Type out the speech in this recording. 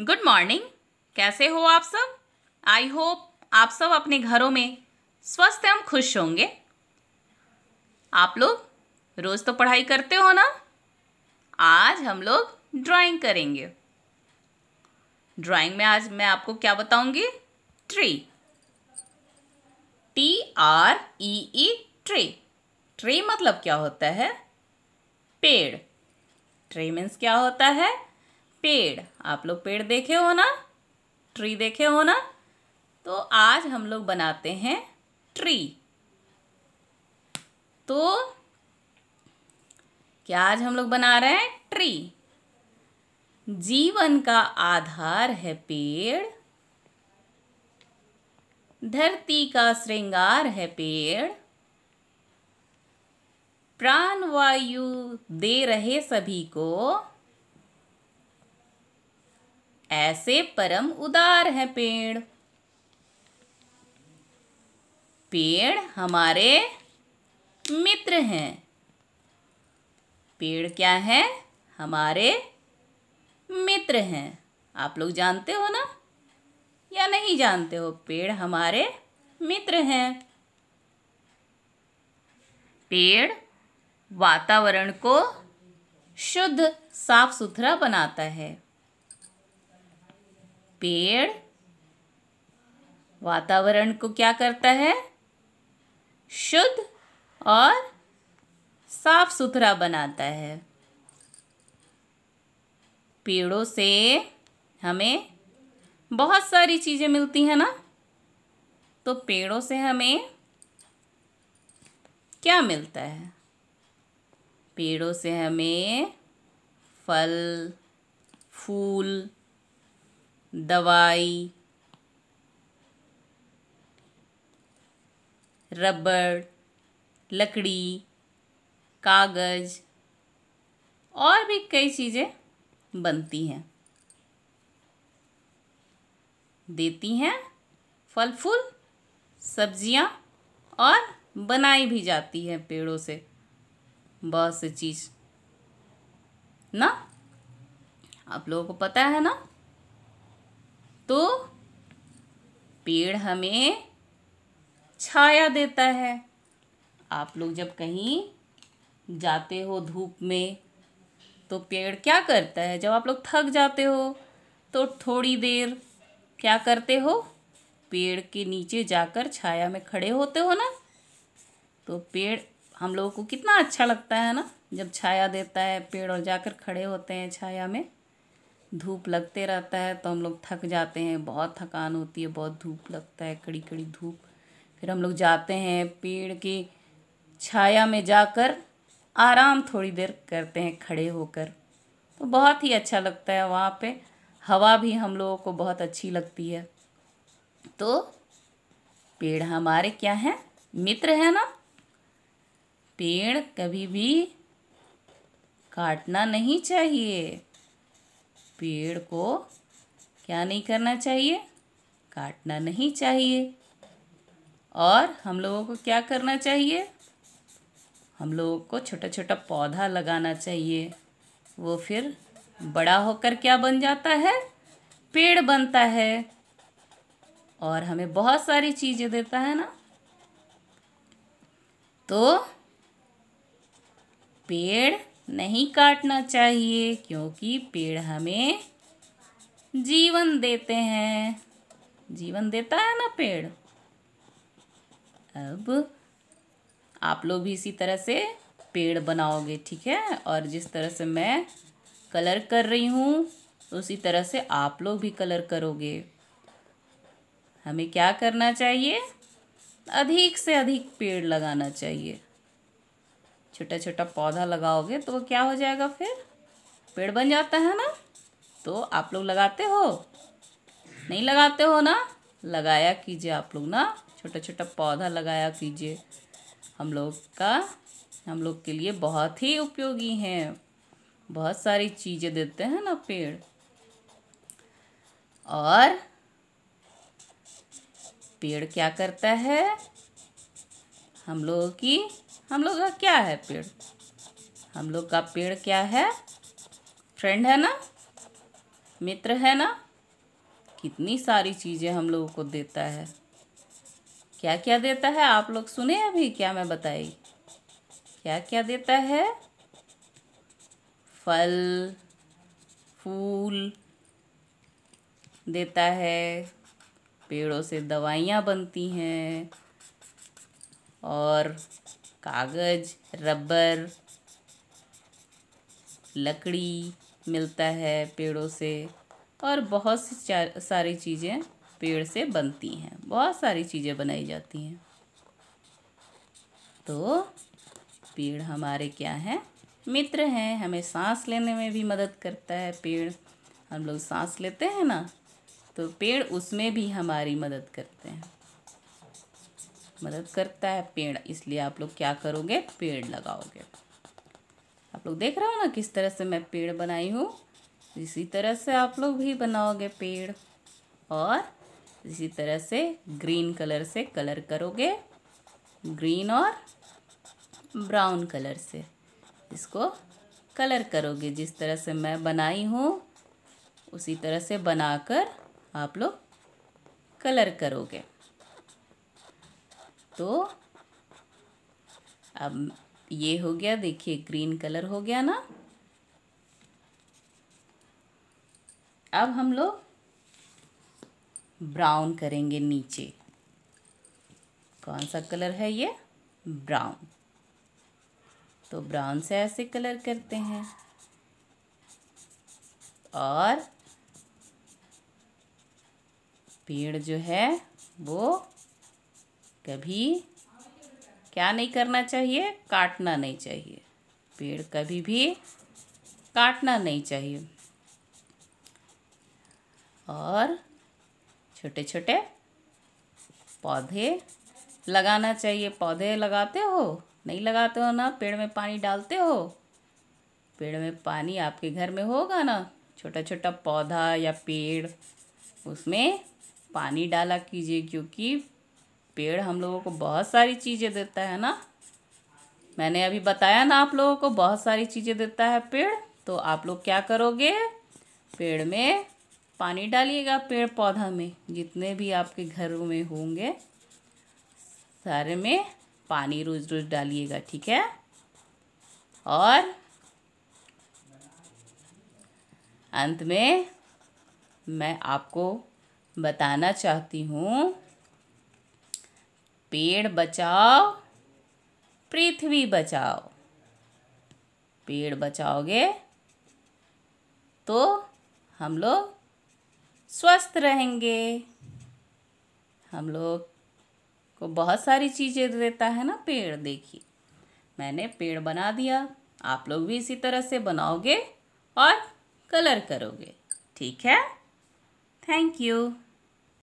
good morning कैसे हो आप सब आई होप आप सब अपने घरों में स्वस्थ एवं खुश होंगे आप लोग रोज़ तो पढ़ाई करते हो ना आज हम लोग ड्राइंग करेंगे ड्राइंग में आज मैं आपको क्या बताऊंगी tree T R E E tree tree मतलब क्या होता है पेड़ ट्री मीन्स क्या होता है पेड़ आप लोग पेड़ देखे हो ना ट्री देखे हो ना तो आज हम लोग बनाते हैं ट्री तो क्या आज हम लोग बना रहे हैं ट्री जीवन का आधार है पेड़ धरती का श्रृंगार है पेड़ प्राण वायु दे रहे सभी को ऐसे परम उदार है पेड़ पेड़ हमारे मित्र हैं पेड़ क्या है हमारे मित्र हैं आप लोग जानते हो ना या नहीं जानते हो पेड़ हमारे मित्र हैं पेड़ वातावरण को शुद्ध साफ सुथरा बनाता है पेड़ वातावरण को क्या करता है शुद्ध और साफ सुथरा बनाता है पेड़ों से हमें बहुत सारी चीज़ें मिलती हैं ना तो पेड़ों से हमें क्या मिलता है पेड़ों से हमें फल फूल दवाई रबड़ लकड़ी कागज़ और भी कई चीज़ें बनती हैं देती हैं फल फूल सब्जियाँ और बनाई भी जाती है पेड़ों से बहुत सी चीज़ ना आप लोगों को पता है ना तो पेड़ हमें छाया देता है आप लोग जब कहीं जाते हो धूप में तो पेड़ क्या करता है जब आप लोग थक जाते हो तो थोड़ी देर क्या करते हो पेड़ के नीचे जाकर छाया में खड़े होते हो ना तो पेड़ हम लोगों को कितना अच्छा लगता है ना जब छाया देता है पेड़ और जाकर खड़े होते हैं छाया में धूप लगते रहता है तो हम लोग थक जाते हैं बहुत थकान होती है बहुत धूप लगता है कड़ी कड़ी धूप फिर हम लोग जाते हैं पेड़ की छाया में जाकर आराम थोड़ी देर करते हैं खड़े होकर तो बहुत ही अच्छा लगता है वहाँ पे हवा भी हम लोगों को बहुत अच्छी लगती है तो पेड़ हमारे क्या हैं मित्र है ना पेड़ कभी भी काटना नहीं चाहिए पेड़ को क्या नहीं करना चाहिए काटना नहीं चाहिए और हम लोगों को क्या करना चाहिए हम लोगों को छोटा छोटा पौधा लगाना चाहिए वो फिर बड़ा होकर क्या बन जाता है पेड़ बनता है और हमें बहुत सारी चीज़ें देता है ना तो पेड़ नहीं काटना चाहिए क्योंकि पेड़ हमें जीवन देते हैं जीवन देता है ना पेड़ अब आप लोग भी इसी तरह से पेड़ बनाओगे ठीक है और जिस तरह से मैं कलर कर रही हूँ उसी तरह से आप लोग भी कलर करोगे हमें क्या करना चाहिए अधिक से अधिक पेड़ लगाना चाहिए छोटा छोटा पौधा लगाओगे तो क्या हो जाएगा फिर पेड़ बन जाता है ना तो आप लोग लगाते हो नहीं लगाते हो ना लगाया कीजिए आप लोग ना छोटा छोटा पौधा लगाया कीजिए हम लोग का हम लोग के लिए बहुत ही उपयोगी हैं बहुत सारी चीज़ें देते हैं ना पेड़ और पेड़ क्या करता है हम लोगों की हम लोग का क्या है पेड़ हम लोग का पेड़ क्या है फ्रेंड है ना मित्र है ना कितनी सारी चीज़ें हम लोगों को देता है क्या क्या देता है आप लोग सुने अभी क्या मैं बताई क्या क्या देता है फल फूल देता है पेड़ों से दवाइयाँ बनती हैं और कागज रबर लकड़ी मिलता है पेड़ों से और बहुत सी सारी चीज़ें पेड़ से बनती हैं बहुत सारी चीज़ें बनाई जाती हैं तो पेड़ हमारे क्या हैं मित्र हैं हमें सांस लेने में भी मदद करता है पेड़ हम लोग सांस लेते हैं ना तो पेड़ उसमें भी हमारी मदद करते हैं मदद करता है पेड़ इसलिए आप लोग क्या करोगे पेड़ लगाओगे आप लोग देख रहे हो ना किस तरह से मैं पेड़ बनाई हूँ इसी तरह से आप लोग भी बनाओगे पेड़ और इसी तरह से ग्रीन कलर से कलर करोगे ग्रीन और ब्राउन कलर से इसको कलर करोगे जिस तरह से मैं बनाई हूँ उसी तरह से बनाकर आप लोग कलर करोगे तो अब ये हो गया देखिए ग्रीन कलर हो गया ना अब हम लोग ब्राउन करेंगे नीचे कौन सा कलर है ये ब्राउन तो ब्राउन से ऐसे कलर करते हैं और पेड़ जो है वो कभी क्या नहीं करना चाहिए काटना नहीं चाहिए पेड़ कभी भी काटना नहीं चाहिए और छोटे छोटे पौधे लगाना चाहिए पौधे लगाते हो नहीं लगाते हो ना पेड़ में पानी डालते हो पेड़ में पानी आपके घर में होगा ना छोटा छोटा पौधा या पेड़ उसमें पानी डाला कीजिए क्योंकि पेड़ हम लोगों को बहुत सारी चीज़ें देता है ना मैंने अभी बताया ना आप लोगों को बहुत सारी चीज़ें देता है पेड़ तो आप लोग क्या करोगे पेड़ में पानी डालिएगा पेड़ पौधा में जितने भी आपके घरों में होंगे सारे में पानी रोज़ रोज़ डालिएगा ठीक है और अंत में मैं आपको बताना चाहती हूँ पेड़ बचाओ पृथ्वी बचाओ पेड़ बचाओगे तो हम लोग स्वस्थ रहेंगे हम लोग को बहुत सारी चीज़ें देता है ना पेड़ देखिए मैंने पेड़ बना दिया आप लोग भी इसी तरह से बनाओगे और कलर करोगे ठीक है थैंक यू